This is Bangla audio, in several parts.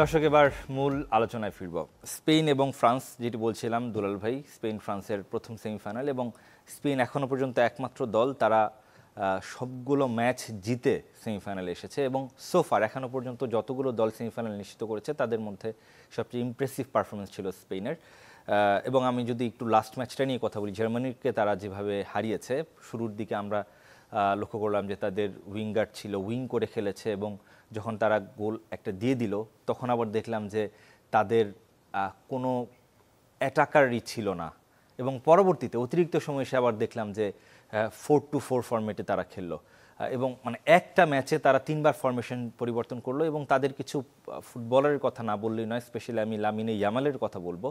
দর্শক এবার মূল আলোচনায় ফিরব স্পেন এবং ফ্রান্স যেটি বলছিলাম দুলাল ভাই স্পেন ফ্রান্সের প্রথম সেমিফাইনাল এবং স্পেন এখনও পর্যন্ত একমাত্র দল তারা সবগুলো ম্যাচ জিতে সেমিফাইনালে এসেছে এবং সোফার এখনও পর্যন্ত যতগুলো দল সেমিফাইনাল নিশ্চিত করেছে তাদের মধ্যে সবচেয়ে ইমপ্রেসিভ পারফরমেন্স ছিল স্পেনের এবং আমি যদি একটু লাস্ট ম্যাচটা নিয়ে কথা বলি জার্মানিকে তারা যেভাবে হারিয়েছে শুরুর দিকে আমরা লক্ষ্য করলাম যে তাদের উইঙ্গার ছিল উইং করে খেলেছে এবং যখন তারা গোল একটা দিয়ে দিল তখন আবার দেখলাম যে তাদের কোনো অ্যাটাকারই ছিল না এবং পরবর্তীতে অতিরিক্ত সময় এসে আবার দেখলাম যে ফোর টু ফোর ফর্মেটে তারা খেললো এবং মানে একটা ম্যাচে তারা তিনবার ফর্মেশন পরিবর্তন করলো এবং তাদের কিছু ফুটবলারের কথা না বললেই নয় স্পেশালি আমি লামিনে ইয়ামালের কথা বলবো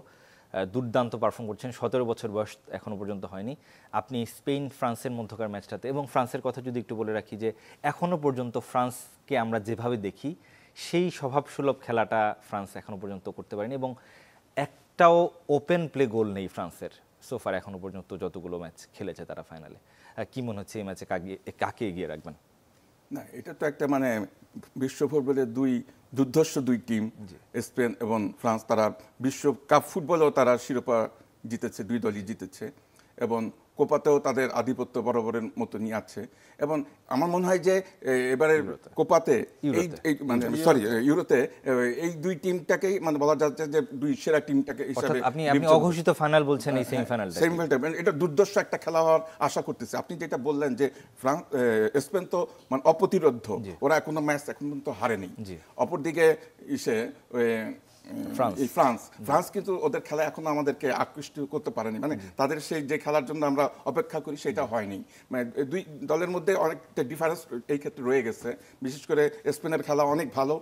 দুর্দান্ত পারফর্ম করছেন সতেরো বছর বয়স এখনও পর্যন্ত হয়নি আপনি স্পেন ফ্রান্সের মধ্যকার ম্যাচটাতে এবং ফ্রান্সের কথা যদি একটু বলে রাখি যে এখনও পর্যন্ত ফ্রান্সকে আমরা যেভাবে দেখি সেই স্বভাবসুলভ খেলাটা ফ্রান্স এখনও পর্যন্ত করতে পারেনি এবং একটাও ওপেন প্লে গোল নেই ফ্রান্সের সোফার এখনও পর্যন্ত যতগুলো ম্যাচ খেলেছে তারা ফাইনালে কি মনে হচ্ছে এই ম্যাচে কাকে এগিয়ে রাখবেন না এটা তো একটা মানে বিশ্ব ফুটবলের দুই দুর্ধর্ষ দুই টিম স্পেন এবং ফ্রান্স তারা বিশ্বকাপ ফুটবলেও তারা শিরোপা জিতেছে দুই দলই জিতেছে এবং কোপাতেও তাদের আধিপত্য বরাবরের মতো নিয়ে আছে এবং আমার মনে হয় যে এবারে কোপাতে মানে সরি ইউরোতে এই দুই টিমটাকেই মানে বলা যাচ্ছে যে দুই সেরা টিমটাকে হিসাবে আপনি আপনি অঘোষিত ফাইনাল বলছেন এই সেমিফাইনাল সেমিফাইনালটা মানে এটা দুর্দশ একটা খেলা হওয়ার আশা করতেছে আপনি যেটা বললেন যে ফ্রান্স স্পেন তো মানে অপ্রতিরোধ্য ওরা এখনো ম্যাচ এখন পর্যন্ত হারেনি অপরদিকে ইসে ফ্রান্স ফ্রান্স ফ্রান্স কিন্তু ওদের খেলা এখনো আমাদেরকে আকৃষ্ট করতে পারেনি মানে mm-hmm. তাদের সেই যে খেলার জন্য আমরা অপেক্ষা করি সেটা mm-hmm. হয়নি মানে দুই দলের মধ্যে অনেকটা ডিফারেন্স এই ক্ষেত্রে রয়ে গেছে বিশেষ করে স্পেনের খেলা অনেক ভালো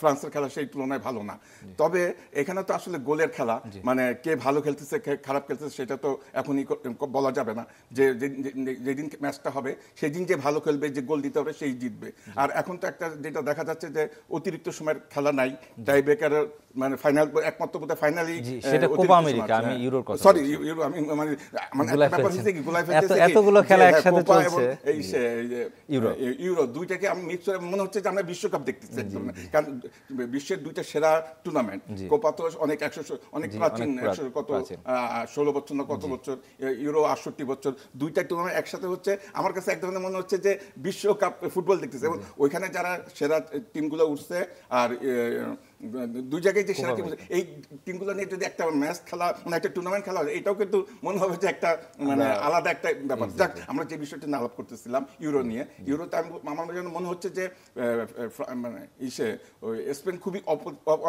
ফ্রান্সের খেলা সেই তুলনায় ভালো না তবে এখানে তো আসলে গোলের খেলা মানে কে ভালো খেলতেছে কে খারাপ খেলতেছে সেটা তো এখনই বলা যাবে না যে যেদিন ম্যাচটা হবে সেদিন যে ভালো খেলবে যে গোল দিতে হবে সেই জিতবে আর এখন তো একটা যেটা দেখা যাচ্ছে যে অতিরিক্ত সময়ের খেলা নাই টাই ব্রেকারের মানে ফাইনাল একমাত্র বোধহয় ফাইনালি সেটা কোপা আমেরিকা আমি হ্যাঁ। ইউরোর কথা সরি ইউরো আমি মানে মানে ব্যাপার হচ্ছে কি গোলাই এত এতগুলো খেলা হ্যাঁ, একসাথে চলছে এই যে ইউরো ইউরো দুইটাকে আমি মিক্স করে মনে হচ্ছে যে আমরা বিশ্বকাপ দেখতেছি মানে কারণ বিশ্বের দুইটা সেরা টুর্নামেন্ট কোপা তো অনেক 100 অনেক প্রাচীন 100 কত 16 বছর না কত বছর ইউরো 68 বছর দুইটা টুর্নামেন্ট একসাথে হচ্ছে আমার কাছে এক ধরনের মনে হচ্ছে যে বিশ্বকাপ ফুটবল দেখতেছি এবং ওইখানে যারা সেরা টিমগুলো উঠছে আর দুই জায়গায় যে সেরা টিম এই টিমগুলো নিয়ে যদি একটা ম্যাচ খেলা মানে একটা টুর্নামেন্ট খেলা হয় এটাও কিন্তু মনে হবে যে একটা মানে আলাদা একটা ব্যাপার যাক আমরা যে বিষয়টি আলাপ করতেছিলাম ইউরো নিয়ে ইউরোতে আমি আমার যেন মনে হচ্ছে যে মানে ইসে স্পেন খুবই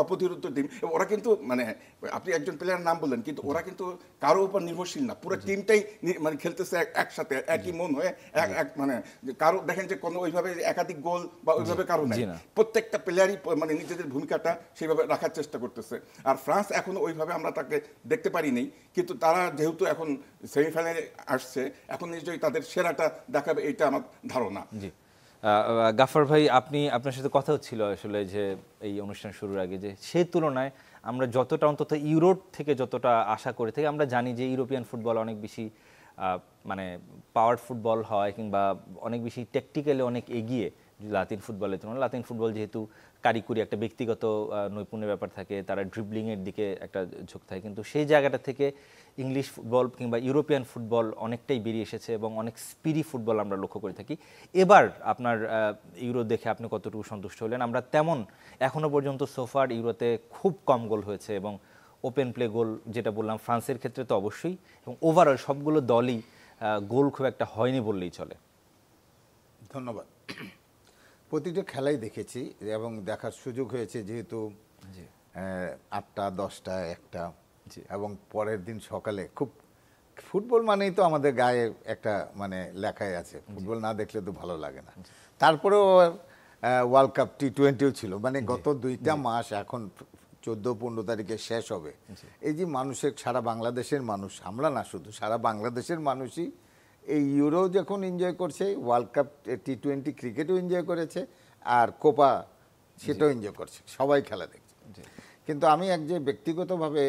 অপ্রতিরোধ টিম ওরা কিন্তু মানে আপনি একজন প্লেয়ার নাম বললেন কিন্তু ওরা কিন্তু কারো উপর নির্ভরশীল না পুরো টিমটাই মানে খেলতেছে একসাথে একই মন হয়ে এক মানে কারো দেখেন যে কোনো ওইভাবে একাধিক গোল বা ওইভাবে কারো নেই প্রত্যেকটা প্লেয়ারই মানে নিজেদের ভূমিকাটা সেইভাবে রাখার চেষ্টা করতেছে আর ফ্রান্স এখনও ওইভাবে আমরা তাকে দেখতে পারি নেই কিন্তু তারা যেহেতু এখন সেমিফাইনালে আসছে এখন নিশ্চয়ই তাদের সেরাটা দেখাবে এটা আমার ধারণা জি গাফার ভাই আপনি আপনার সাথে কথা হচ্ছিল আসলে যে এই অনুষ্ঠান শুরুর আগে যে সেই তুলনায় আমরা যতটা অন্তত ইউরোপ থেকে যতটা আশা করে থাকি আমরা জানি যে ইউরোপিয়ান ফুটবল অনেক বেশি মানে পাওয়ার ফুটবল হয় কিংবা অনেক বেশি টেকটিক্যালি অনেক এগিয়ে লাতিন ফুটবলের তুলনায় লাতিন ফুটবল যেহেতু কারিকুরি একটা ব্যক্তিগত নৈপুণ্যের ব্যাপার থাকে তারা ড্রিবলিংয়ের দিকে একটা ঝোঁক থাকে কিন্তু সেই জায়গাটা থেকে ইংলিশ ফুটবল কিংবা ইউরোপিয়ান ফুটবল অনেকটাই বেরিয়ে এসেছে এবং অনেক স্পিরি ফুটবল আমরা লক্ষ্য করে থাকি এবার আপনার ইউরো দেখে আপনি কতটুকু সন্তুষ্ট হলেন আমরা তেমন এখনও পর্যন্ত সোফার ইউরোতে খুব কম গোল হয়েছে এবং ওপেন প্লে গোল যেটা বললাম ফ্রান্সের ক্ষেত্রে তো অবশ্যই এবং ওভারঅল সবগুলো দলই গোল খুব একটা হয়নি বললেই চলে ধন্যবাদ প্রতিটা খেলাই দেখেছি এবং দেখার সুযোগ হয়েছে যেহেতু আটটা দশটা একটা এবং পরের দিন সকালে খুব ফুটবল মানেই তো আমাদের গায়ে একটা মানে লেখাই আছে ফুটবল না দেখলে তো ভালো লাগে না তারপরেও ওয়ার্ল্ড কাপ টি টোয়েন্টিও ছিল মানে গত দুইটা মাস এখন চোদ্দ পনেরো তারিখে শেষ হবে এই যে মানুষের সারা বাংলাদেশের মানুষ আমরা না শুধু সারা বাংলাদেশের মানুষই এই ইউরো যখন এনজয় করছে ওয়ার্ল্ড কাপ টি টোয়েন্টি ক্রিকেটও এনজয় করেছে আর কোপা সেটাও এনজয় করছে সবাই খেলা দেখছে কিন্তু আমি এক যে ব্যক্তিগতভাবে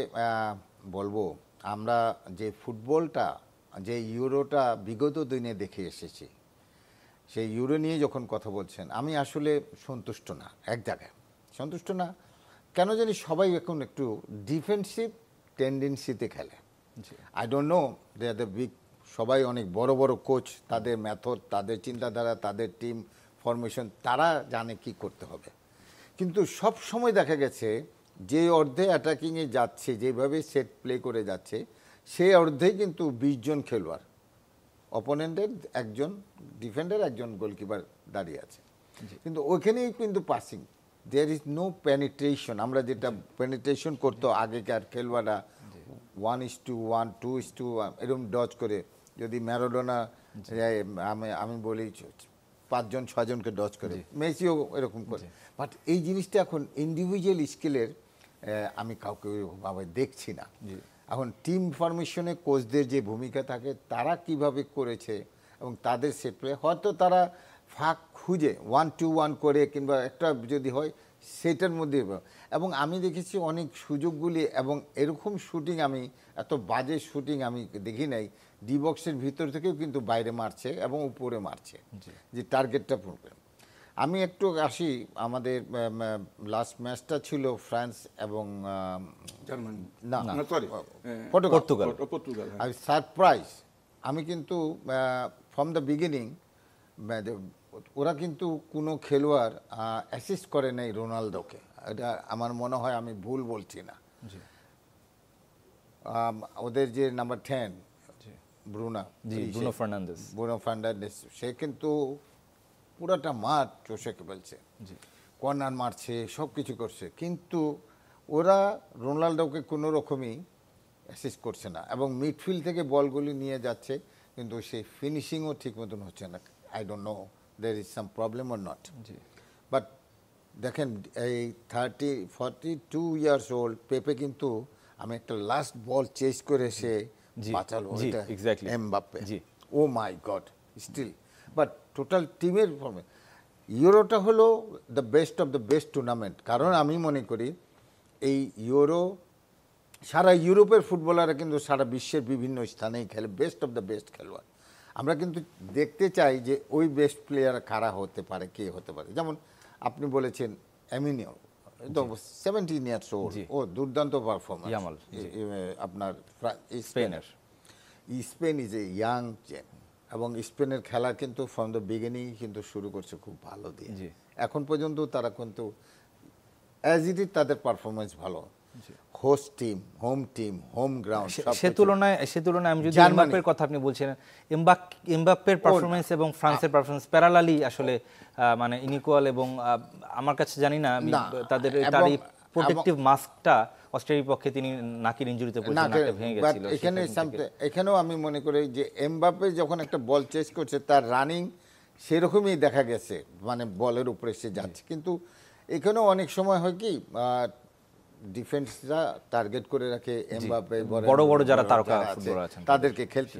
বলবো আমরা যে ফুটবলটা যে ইউরোটা বিগত দিনে দেখে এসেছি সেই ইউরো নিয়ে যখন কথা বলছেন আমি আসলে সন্তুষ্ট না এক জায়গায় সন্তুষ্ট না কেন জানি সবাই এখন একটু ডিফেন্সিভ টেন্ডেন্সিতে খেলে I don't know they are the big সবাই অনেক বড় বড় কোচ তাদের মেথড তাদের চিন্তাধারা তাদের টিম ফরমেশন তারা জানে কি করতে হবে কিন্তু সব সময় দেখা গেছে যে অর্ধে অ্যাটাকিংয়ে যাচ্ছে যেভাবে সেট প্লে করে যাচ্ছে সেই অর্ধে কিন্তু বিশজন খেলোয়াড় অপোনেন্টের একজন ডিফেন্ডার একজন গোলকিপার দাঁড়িয়ে আছে কিন্তু ওইখানেই কিন্তু passing there is no penetration আমরা যেটা পেনিট্রেশন করতো আগেকার খেলোয়াড়রা one is to one two is to এরকম ডজ করে যদি ম্যারোডোনা আমি আমি বলি পাঁচজন ছজনকে ডচ করে মেসিও এরকম করে বাট এই জিনিসটা এখন ইন্ডিভিজুয়াল স্কিলের আমি কাউকে ওইভাবে দেখছি না এখন টিম ফরমেশনে কোচদের যে ভূমিকা থাকে তারা কিভাবে করেছে এবং তাদের সেট হয়তো তারা ফাঁক খুঁজে ওয়ান টু ওয়ান করে কিংবা একটা যদি হয় সেটার মধ্যে এবং আমি দেখেছি অনেক সুযোগগুলি এবং এরকম শুটিং আমি এত বাজে শুটিং আমি দেখি নাই ডি বক্সের ভিতর থেকেও কিন্তু বাইরে মারছে এবং উপরে মারছে যে টার্গেটটা পড়বে আমি একটু আসি আমাদের লাস্ট ম্যাচটা ছিল ফ্রান্স এবং না হ্যাঁ। হ্যাঁ। আমি সারপ্রাইজ আমি কিন্তু ফ্রম দ্য বিগিনিং ওরা কিন্তু কোনো খেলোয়াড় অ্যাসিস্ট করে নাই রোনালদোকে এটা আমার মনে হয় আমি ভুল বলছি না ওদের যে নাম্বার টেন ব্রুনা জি ব্রুনো ফার্নান্ডেস ব্রুনো ফার্নান্ডেস সে কিন্তু পুরাটা মাঠ চোষেকে ফেলছে জি কর্নার মারছে সব কিছু করছে কিন্তু ওরা রোনাল্ডোকে কোনো রকমই অ্যাসিস্ট করছে না এবং মিডফিল্ড থেকে বলগুলি নিয়ে যাচ্ছে কিন্তু সেই ফিনিশিংও ঠিক মতন হচ্ছে না I don't know there is some problem or not but দেখেন এই thirty forty two years old Pepe কিন্তু আমি একটা লাস্ট বল চেস করে সে বাঁচালো oh my god still but total টিমের ফর্মে ইউরোটা হলো the best of the best tournament কারণ আমি মনে করি এই ইউরো সারা ইউরোপের ফুটবলাররা কিন্তু সারা বিশ্বের বিভিন্ন স্থানেই খেলে বেস্ট অফ দ্য বেস্ট খেলোয়াড় আমরা কিন্তু দেখতে চাই যে ওই বেস্ট প্লেয়ার কারা হতে পারে কে হতে পারে যেমন আপনি বলেছেন অ্যামিনিও সেভেন্টিন ইয়ার্স ওল্ড ও দুর্দান্ত পারফরমেন্স ইয়ামাল আপনার স্পেনের Spain is a young chain এবং স্পেনের খেলা কিন্তু ফ্রম দ্য বিগিনিং কিন্তু শুরু করছে খুব ভালো দিয়ে এখন পর্যন্ত তারা কিন্তু অ্যাজ ইট ইজ তাদের পারফরমেন্স ভালো host team home team home ground সে তুলনায় সে তুলনায় আমি যদি এমবাপ্পের কথা আপনি বলছেন এমবাক এমবাপ্পের পারফরমেন্স এবং ফ্রান্সের পারফরমেন্স প্যারালালি আসলে মানে ইনিকুয়াল এবং আমার কাছে জানি না তাদের তার এই প্রোটেকটিভ মাস্কটা অস্ট্রেলিয়ার পক্ষে তিনি নাকের ইনজুরিতে নাকটা ভেঙে গেছিল এখানে এখানেও আমি মনে করি যে এমবাপে যখন একটা বল চেস করছে তার রানিং সেরকমই দেখা গেছে মানে বলের উপরে সে যাচ্ছে কিন্তু এখানেও অনেক সময় হয় কি ডিফেন্সরা টার্গেট করে রাখে এমবাপে বড় বড় যারা তারকা ফুটবলার আছেন তাদেরকে খেলতে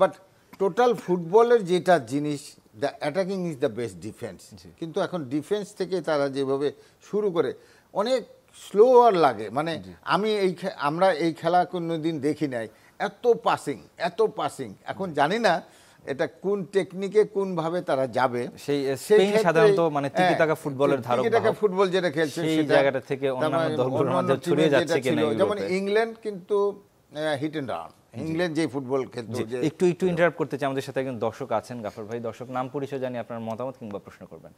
বাট টোটাল ফুটবলের যেটা জিনিস the attacking is the best defence কিন্তু এখন ডিফেন্স থেকে তারা যেভাবে শুরু করে অনেক স্লো আর লাগে মানে আমি এই আমরা এই খেলা কোনো দিন দেখি নাই এত পাসিং এত পাসিং এখন জানি না এটা কোন টেকনিকে কোনভাবে তারা যাবে সেই স্পেন সাধারণত মানে টিকি টাকা ফুটবলের ধারক টিকি টাকা ফুটবল যেটা খেলছে সেই জায়গাটা থেকে অন্যান্য দলগুলোর মধ্যে ছড়িয়ে যাচ্ছে কিনা যেমন ইংল্যান্ড কিন্তু হিট এন্ড রান ইংল্যান্ড যে ফুটবল খেলতো একটু একটু ইন্টারাপ্ট করতে চাই আমাদের সাথে একজন দর্শক আছেন গাফর ভাই দর্শক নাম পরিচয় জানি আপনার মতামত কিংবা প্রশ্ন করবেন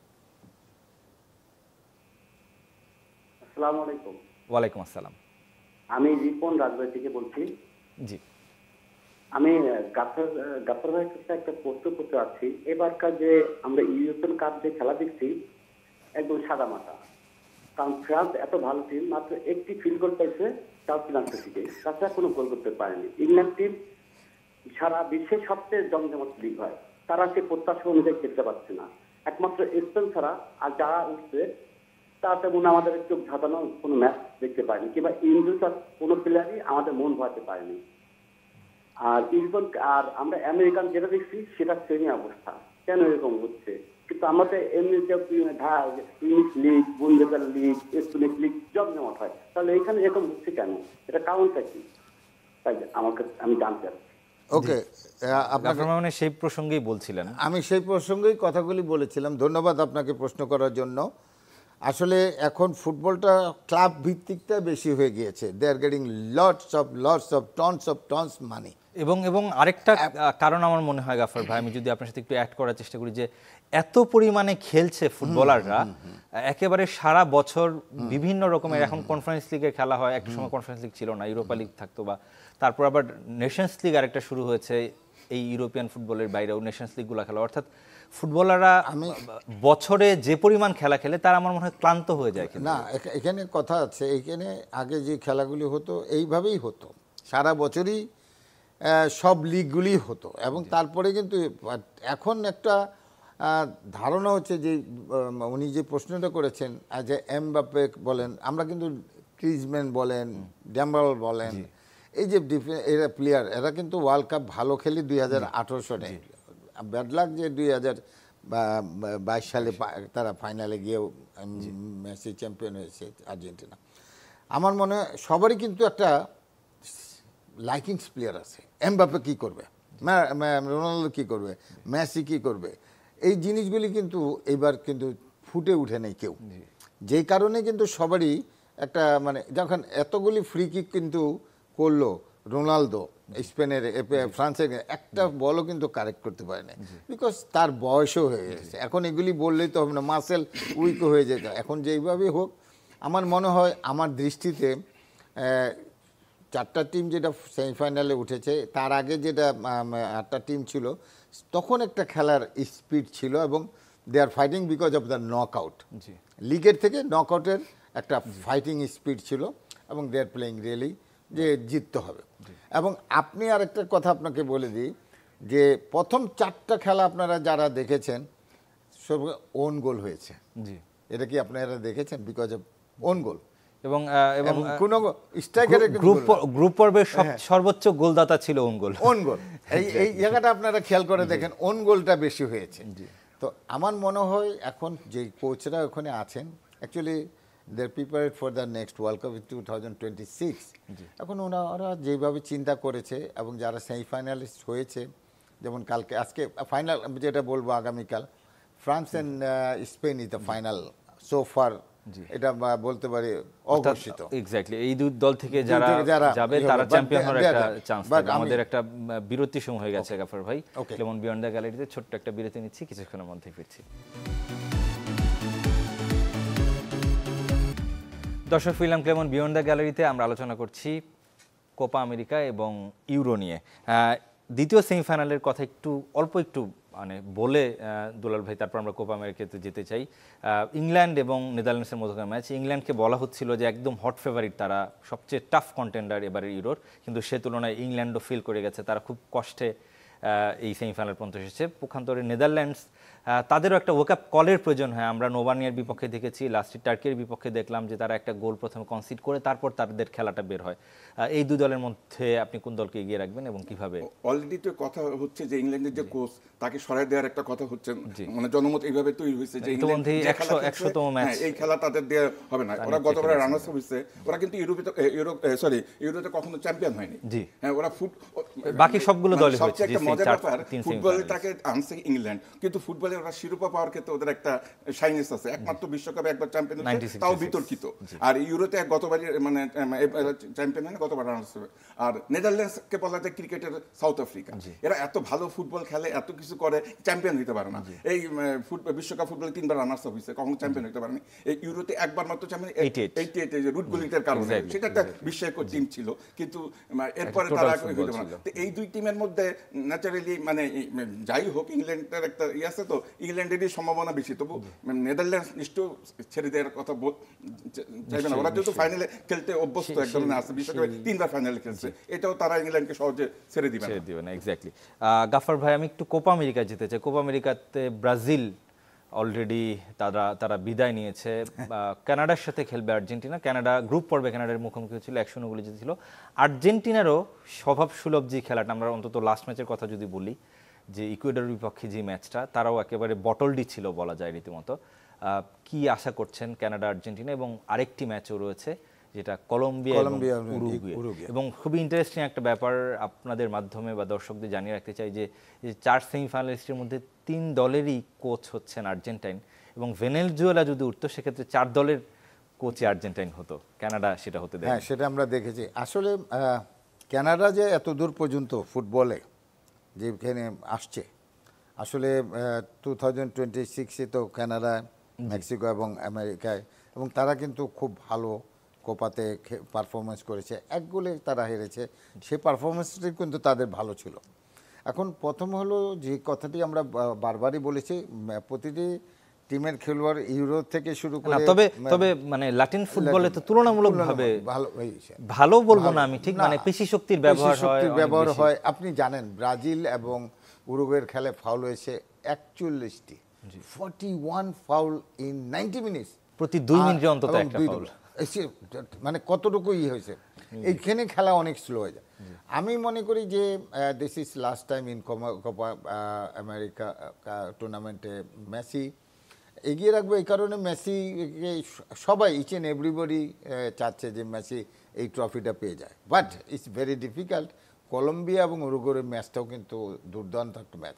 আসসালামু আলাইকুম ওয়ালাইকুম আসসালাম আমি রিপন রাজবাড়ি থেকে বলছি জি আমি গাফর গাফর ভাই কাছে একটা প্রশ্ন করতে আছি এবারকার যে আমরা ইউরোপিয়ান কাপ যে খেলা দেখছি একদম সাদা মাথা কারণ ফ্রান্স এত ভালো টিম মাত্র একটি ফিল্ড গোল পাইছে সাউথ ফ্রান্স থেকে তাছাড়া কোনো গোল করতে পারেনি ইংল্যান্ড টিম সারা বিশ্বের সবচেয়ে জমজমাট লিগ হয় তারা সে প্রত্যাশা অনুযায়ী খেলতে পারছে না একমাত্র স্পেন ছাড়া আর যারা উঠছে তাতে মনে আমাদের চোখ ধাঁধানো কোনো ম্যাচ দেখতে পারেনি কিংবা ইন্ডিয়ার কোনো প্লেয়ারই আমাদের মন ভাবতে পারেনি আর ইউরোপ আর আমরা আমেরিকান যেটা দেখছি সেটা শ্রেণী অবস্থা কেন এরকম হচ্ছে কিন্তু আমাদের এমনিতে ইংলিশ লিগ বুন্দেগার লিগ স্পুনিক লিগ জব নেওয়া হয় তাহলে এখানে এরকম হচ্ছে কেন এটা কারণটা কি তাই আমাকে আমি জানতে ওকে আপনার সেই প্রসঙ্গেই বলছিলেন আমি সেই প্রসঙ্গেই কথাগুলি বলেছিলাম ধন্যবাদ আপনাকে প্রশ্ন করার জন্য আসলে এখন ফুটবলটা ক্লাব ভিত্তিকটা বেশি হয়ে গিয়েছে they are getting lots of lots of tons of tons money এবং এবং আরেকটা কারণ আমার মনে হয় গাফর ভাই আমি যদি আপনার সাথে একটু অ্যাড করার চেষ্টা করি যে এত পরিমাণে খেলছে ফুটবলাররা একেবারে সারা বছর বিভিন্ন রকমের এখন কনফারেন্স লিগে খেলা হয় একটা সময় কনফারেন্স লিগ ছিল না ইউরোপা লিগ থাকতো বা তারপর আবার নেশনস লিগ আরেকটা শুরু হয়েছে এই ইউরোপিয়ান ফুটবলের বাইরেও নেশনস লিগগুলো খেলা অর্থাৎ ফুটবলাররা আমি বছরে যে পরিমাণ খেলা খেলে তার আমার মনে হয় ক্লান্ত হয়ে যায় না এখানে কথা আছে এখানে আগে যে খেলাগুলি হতো এইভাবেই হতো সারা বছরই সব লিগগুলি হতো এবং তারপরে কিন্তু এখন একটা ধারণা হচ্ছে যে উনি যে প্রশ্নটা করেছেন যে এম এমবাপে বলেন আমরা কিন্তু ক্রিজম্যান বলেন ড্যাম্বাল বলেন এই যে এরা প্লেয়ার এরা কিন্তু ওয়ার্ল্ড কাপ ভালো খেলে দুই হাজার আঠারো সনে ব্যাডলাক যে দুই হাজার বাইশ সালে তারা ফাইনালে গিয়েও ম্যাচে চ্যাম্পিয়ন হয়েছে আর্জেন্টিনা আমার মনে হয় সবারই কিন্তু একটা লাইকিংস প্লেয়ার আছে এম বাপে কী করবে রোনাল্ডো কী করবে ম্যাসি কী করবে এই জিনিসগুলি কিন্তু এবার কিন্তু ফুটে উঠে নেই কেউ যে কারণে কিন্তু সবারই একটা মানে যখন এতগুলি ফ্রি কিক কিন্তু করলো রোনালদো স্পেনের ফ্রান্সের একটা বলও কিন্তু কারেক্ট করতে পারে না বিকজ তার বয়সও হয়ে গেছে এখন এগুলি বললেই তো হবে না মাসেল উইকও হয়ে যেত এখন যেইভাবে হোক আমার মনে হয় আমার দৃষ্টিতে চারটা টিম যেটা সেমিফাইনালে উঠেছে তার আগে যেটা আটটা টিম ছিল তখন একটা খেলার স্পিড ছিল এবং they are fighting because of the knock out লিগের থেকে নক আউটের একটা ফাইটিং স্পিড ছিল এবং দে আর প্লেয়িং রিয়েলি যে জিততে হবে এবং আপনি আর একটা কথা আপনাকে বলে দিই যে প্রথম চারটা খেলা আপনারা যারা দেখেছেন সব ওন গোল হয়েছে জি এটা কি আপনারা দেখেছেন বিকজ অফ ওন গোল এবং এবং কোন স্ট্রাইকারের গ্রুপ গ্রুপ পর্বের হ্যাঁ। সর্বোচ্চ গোলদাতা ছিল ওন গোল গোল এই এই জায়গাটা আপনারা খেয়াল করে দেখেন ওন গোলটা বেশি হয়েছে তো আমার মনে হয় এখন যে কোচরা ওখানে আছেন actually they prepared for the next world cup two thousand twenty six এখন ওনারা যেভাবে চিন্তা করেছে এবং যারা সেমিফাইনালিস্ট হয়েছে যেমন কালকে আজকে ফাইনাল যেটা বলবো আগামীকাল France and Spain is the final so far এটা বলতে পারি অঘোষিত এক্স্যাক্টলি এই দুই দল থেকে যারা যাবে ইয়ে তারা চ্যাম্পিয়ন হওয়ার একটা চান্স আমাদের একটা বিরতি সময় হয়ে গেছে গাফর ভাই লেমন বিয়ন্ড দ্য গ্যালারিতে ছোট্ট একটা বিরতি নিচ্ছি কিছুক্ষণের মধ্যে ফিরছি দর্শক ফিল্ম ক্লেমন বিয়ন্ড দ্য গ্যালারিতে আমরা আলোচনা করছি কোপা আমেরিকা এবং ইউরো নিয়ে দ্বিতীয় সেমিফাইনালের কথা একটু অল্প একটু মানে বলে দুলাল ভাই তারপর আমরা কোপা আমেরিকাতে যেতে চাই ইংল্যান্ড এবং নেদারল্যান্ডসের মধ্যকার ম্যাচ ইংল্যান্ডকে বলা হচ্ছিল যে একদম হট ফেভারিট তারা সবচেয়ে টাফ কন্টেন্ডার এবারে ইউরোর কিন্তু সে তুলনায় ইংল্যান্ডও ফিল করে গেছে তারা খুব কষ্টে এই সেমিফাইনাল পর্যন্ত এসেছে পক্ষান্তরে নেদারল্যান্ডস তাদেরও একটা ওয়াকআপ কলের প্রয়োজন হয় আমরা নোবানিয়ার বিপক্ষে দেখেছি লাস্টে টার্কির বিপক্ষে দেখলাম যে তারা একটা গোল প্রথমে কনসিড করে তারপর তাদের খেলাটা বের হয় এই দুই দলের মধ্যে আপনি কোন দলকে এগিয়ে রাখবেন এবং কিভাবে অলরেডি তো কথা হচ্ছে যে ইংল্যান্ডের যে কোচ তাকে সরাই দেওয়ার একটা কথা হচ্ছে মানে জনমত এইভাবে তৈরি হয়েছে যে একশো একশোতম ম্যাচ হ্যাঁ, এই খেলা তাদের দেওয়া হবে না ওরা গতবার রানার্স হয়েছে ওরা কিন্তু ইউরোপে তো ইউরোপ সরি ইউরোপে কখনো চ্যাম্পিয়ন হয়নি জি হ্যাঁ ওরা ফুট বাকি সবগুলো মানে দলে সবচেয়ে একটা মজার ব্যাপার ফুটবলটাকে আনছে ইংল্যান্ড কিন্তু ফুটবলে ওরা শিরোপা পাওয়ার ক্ষেত্রে ওদের একটা শাইনেস আছে একমাত্র বিশ্বকাপে একবার চ্যাম্পিয়ন তাও বিতর্কিত আর ইউরোতে গতবারই মানে চ্যাম্পিয়ন হয় রানার্স হবে আর নেদারল্যান্ডসকে বলা যায় ক্রিকেটের সাউথ আফ্রিকা এরা এত ভালো ফুটবল খেলে এত কিছু করে চ্যাম্পিয়ন হইতে পারে না এই ফুটবল বিশ্বকাপ ফুটবলে তিনবার রানার্স আপ হয়েছে কখনো চ্যাম্পিয়ন হইতে পারেনি এই ইউরোতে একবার মাত্র চ্যাম্পিয়ন এইটি এইটি যে রুট গুলিটার কারণে সেটা একটা বিশ্বকর টিম ছিল কিন্তু এরপরে তারা এই দুই টিমের মধ্যে ন্যাচারালি মানে যাই হোক ইংল্যান্ডের একটা ইয়ে আসছে তো ইংল্যান্ডেরই সম্ভাবনা বেশি তবু মানে নেদারল্যান্ডস নিশ্চয় ছেড়ে দেওয়ার কথা চাইবে না ওরা যেহেতু ফাইনালে খেলতে অভ্যস্ত এক ধরনের আছে বিশেষ করে তিনবার ফাইনাল খেলছে এটাও তারা ইংল্যান্ডকে সহজে ছেড়ে দিবে ছেড়ে দিবে না এক্স্যাক্টলি গাফার ভাই আমি একটু কোপা আমেরিকা যেতে চাই কোপা আমেরিকাতে ব্রাজিল অলরেডি তারা তারা বিদায় নিয়েছে কানাডার সাথে খেলবে আর্জেন্টিনা কানাডা গ্রুপ পর্বে কানাডার মুখোমুখি হয়েছিল একশো নগুলি জিতেছিল আর্জেন্টিনারও স্বভাব সুলভ যে খেলাটা আমরা অন্তত লাস্ট ম্যাচের কথা যদি বলি যে ইকুয়েডরের বিপক্ষে যে ম্যাচটা তারাও একেবারে বটলডি ছিল বলা যায় রীতিমতো কি আশা করছেন কানাডা আর্জেন্টিনা এবং আরেকটি ম্যাচও রয়েছে যেটা কলম্বিয়া এবং খুবই ইন্টারেস্টিং একটা ব্যাপার আপনাদের মাধ্যমে বা দর্শকদের জানিয়ে রাখতে চাই যে চার সেমিফাইনালিস্টের মধ্যে তিন দলেরই কোচ হচ্ছেন আর্জেন্টাইন এবং ভেনেলজুয়েলা যদি উঠতো সেক্ষেত্রে চার দলের কোচই আর্জেন্টাইন হতো কানাডা সেটা হতে দেয় হ্যাঁ সেটা আমরা দেখেছি আসলে কানাডা যে এত দূর পর্যন্ত ফুটবলে যেখানে আসছে আসলে টু থাউজেন্ড টোয়েন্টি সিক্সে তো কানাডায় মেক্সিকো এবং আমেরিকায় এবং তারা কিন্তু খুব ভালো কোপাতে পারফরমেন্স করেছে এক গোলে তারা হেরেছে সে পারফরমেন্সটি কিন্তু তাদের ভালো ছিল এখন প্রথম হলো যে কথাটি আমরা বারবারই বলেছি প্রতিটি টিমের খেলোয়াড় ইউরো থেকে শুরু করে তবে তবে মানে লাতিন ফুটবলে তো তুলনামূলকভাবে ভালো ভালো বলবো না আমি ঠিক মানে পেশি শক্তির ব্যবহার হয় শক্তির ব্যবহার হয় আপনি জানেন ব্রাজিল এবং উরুগুয়ের খেলে ফাউল হয়েছে 41 টি 41 ফাউল ইন 90 মিনিটস প্রতি 2 মিনিট অন্তত একটা ফাউল মানে কতটুকু ই ইয়ে হয়েছে এইখানে খেলা অনেক স্লো হয়ে যায় আমি মনে করি যে this is last time in Copa America টুর্নামেন্টে মেসি এগিয়ে রাখবো এই কারণে মেসিকে সবাই ইচ এন্ড এভরিবডি চাচ্ছে যে মেসি এই ট্রফিটা পেয়ে যায় but it's very difficult Colombia এবং উরুগুয়ের ম্যাচটাও কিন্তু দুর্দান্ত একটা ম্যাচ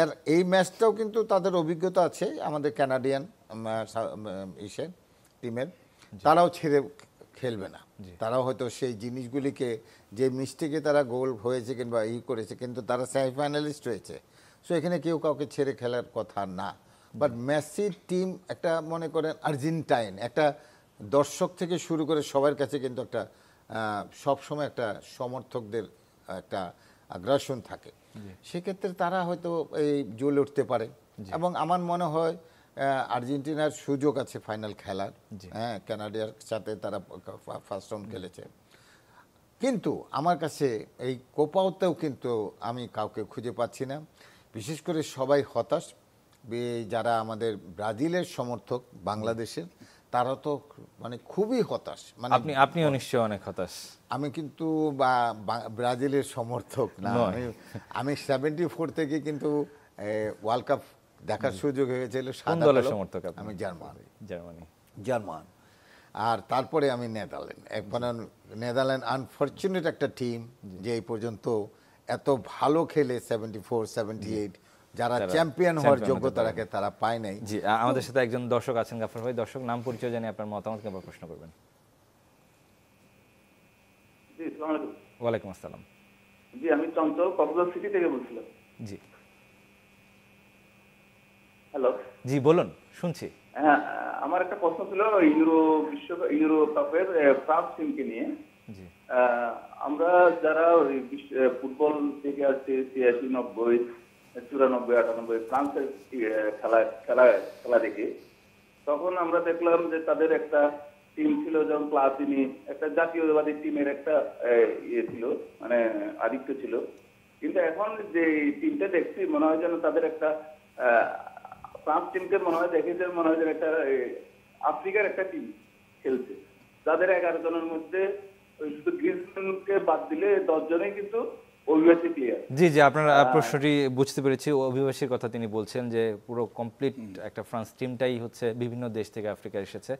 এর এই ম্যাচটাও কিন্তু তাদের অভিজ্ঞতা আছে আমাদের ক্যানাডিয়ান ইসের টিমের তারাও ছেড়ে খেলবে না তারাও হয়তো সেই জিনিসগুলিকে যে মিস্টেকে তারা গোল হয়েছে কিংবা ই করেছে কিন্তু তারা সেমিফাইনালিস্ট হয়েছে সো এখানে কেউ কাউকে ছেড়ে খেলার কথা না বাট মেসির টিম একটা মনে করেন আর্জেন্টাইন একটা দর্শক থেকে শুরু করে সবার কাছে কিন্তু একটা সবসময় একটা সমর্থকদের একটা আগ্রাসন থাকে সেক্ষেত্রে তারা হয়তো এই জ্বলে উঠতে পারে এবং আমার মনে হয় আর্জেন্টিনার সুযোগ আছে ফাইনাল খেলার হ্যাঁ কানাডিয়ার সাথে তারা ফার্স্ট রাউন্ড খেলেছে কিন্তু আমার কাছে এই কোপাওতেও কিন্তু আমি কাউকে খুঁজে পাচ্ছি না বিশেষ করে সবাই হতাশ যারা আমাদের ব্রাজিলের সমর্থক বাংলাদেশের তারা তো মানে খুবই হতাশ মানে আপনি আপনিও নিশ্চয়ই অনেক হতাশ আমি কিন্তু ব্রাজিলের সমর্থক না আমি সেভেন্টি ফোর থেকে কিন্তু ওয়ার্ল্ড কাপ দেখার সুযোগ হয়েছিল সমর্থক আমি জার্মানি জার্মানি জার্মান আর তারপরে আমি নেদারল্যান্ড একবার নেদারল্যান্ড আনফর্চুনেট একটা টিম যে এই পর্যন্ত এত ভালো খেলে সেভেন্টি ফোর সেভেন্টি এইট যারা চ্যাম্পিয়ন হওয়ার যোগ্যতা রাখে তারা পায় নাই জি আমাদের সাথে একজন দর্শক আছেন গাফর ভাই দর্শক নাম পরিচয় জানিয়ে আপনার মতামত কেমন প্রশ্ন করবেন ওয়ালাইকুম আসসালাম জি আমি চঞ্চল কক্সবাজার সিটি থেকে বলছিলাম জি হ্যালো জি বলুন শুনছি হ্যাঁ আমার একটা প্রশ্ন ছিল ইউরো বিশ্ব ইউরো কাপের ফ্রান্স টিমকে নিয়ে আমরা যারা ফুটবল থেকে আসছে ছিয়াশি নব্বই চুরানব্বই আটানব্বই ফ্রান্সের ইয়ে, খেলা খেলা খেলা দেখি তখন আমরা দেখলাম যে তাদের একটা টিম ছিল যেমন প্লাস প্লাতিনি একটা জাতীয়তাবাদী টিমের একটা ইয়ে ছিল মানে আদিত্য ছিল কিন্তু এখন যে টিমটা দেখছি মনে হয় যেন তাদের একটা ফ্রান্স টিমকে মনে হয় দেখেছে মনে হয় যেন একটা আফ্রিকার একটা টিম খেলছে তাদের এগারো জনের মধ্যে শুধু গ্রিসকে বাদ দিলে দশ জনে কিন্তু জি জি আপনার প্রশ্নটি বুঝতে পেরেছি অভিবাসীর কথা তিনি বলছেন যে পুরো কমপ্লিট একটা ফ্রান্স টিমটাই হচ্ছে বিভিন্ন দেশ থেকে আফ্রিকা এসেছে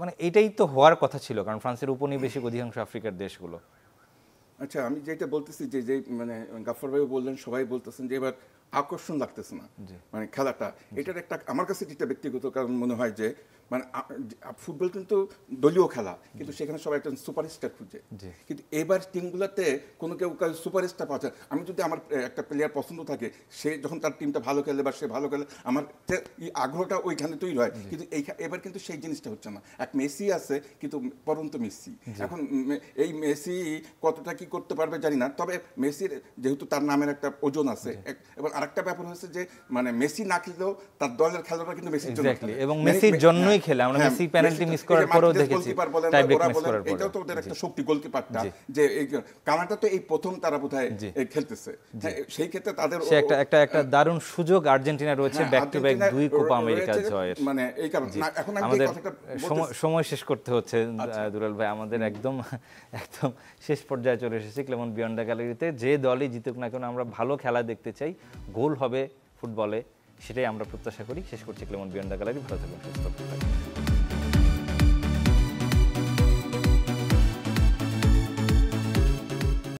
মানে এটাই তো হওয়ার কথা ছিল কারণ ফ্রান্সের উপনিবেশিক অধিকাংশ আফ্রিকার দেশগুলো আচ্ছা আমি যেটা বলতেছি যে যে মানে গাফর ভাই বললেন সবাই বলতেছেন যে এবার আকর্ষণ লাগতেছে না মানে খেলাটা এটার একটা আমার কাছে যেটা ব্যক্তিগত কারণ মনে হয় যে মানে ফুটবল কিন্তু দলীয় খেলা কিন্তু সেখানে সবাই একটা সুপারস্টার খুঁজে কিন্তু এবার টিমগুলোতে কোনো কেউ কাউ সুপারস্টার যায় আমি যদি আমার একটা প্লেয়ার পছন্দ থাকে সে যখন তার টিমটা ভালো খেলে বা সে ভালো খেলে আমার আগ্রহটা ওইখানে তৈরি হয় কিন্তু এই এবার কিন্তু সেই জিনিসটা হচ্ছে না এক মেসি আছে কিন্তু পরন্ত মেসি এখন এই মেসি কতটা কি করতে পারবে জানি না তবে মেসির যেহেতু তার নামের একটা ওজন আছে এবার আরেকটা ব্যাপার হচ্ছে যে মানে মেসি না খেললেও তার দলের খেলোয়াড়রা কিন্তু মেসির জন্য খেলে এবং মানে মেসির জন্যই হ্যাঁ, খেলে আমরা হ্যাঁ, মেসি পেনাল্টি মিস করার পরেও দেখেছি টাই ব্রেক মিস করার পরে এটা তো ওদের একটা শক্তি গোলকিপারটা যে এই কানাডা তো এই প্রথম তারা বোধহয় খেলতেছে হ্যাঁ, সেই ক্ষেত্রে তাদের একটা একটা একটা দারুণ সুযোগ আর্জেন্টিনা রয়েছে ব্যাক টু ব্যাক দুই কোপা আমেরিকা জয়ের মানে এই কারণে এখন আমাদের সময় শেষ করতে হচ্ছে আচ্ছা। দুরাল ভাই আমাদের একদম একদম শেষ পর্যায়ে চলে এসেছি ক্লেমন বিয়ন্ডা গ্যালারিতে যে দলই জিতুক না কেন আমরা ভালো খেলা দেখতে চাই গোল হবে ফুটবলে সেটাই আমরা প্রত্যাশা করি শেষ করছি ক্লেমন বিয়ন্ডা গ্যালারি ভালো থাকবেন সুস্থ থাকবেন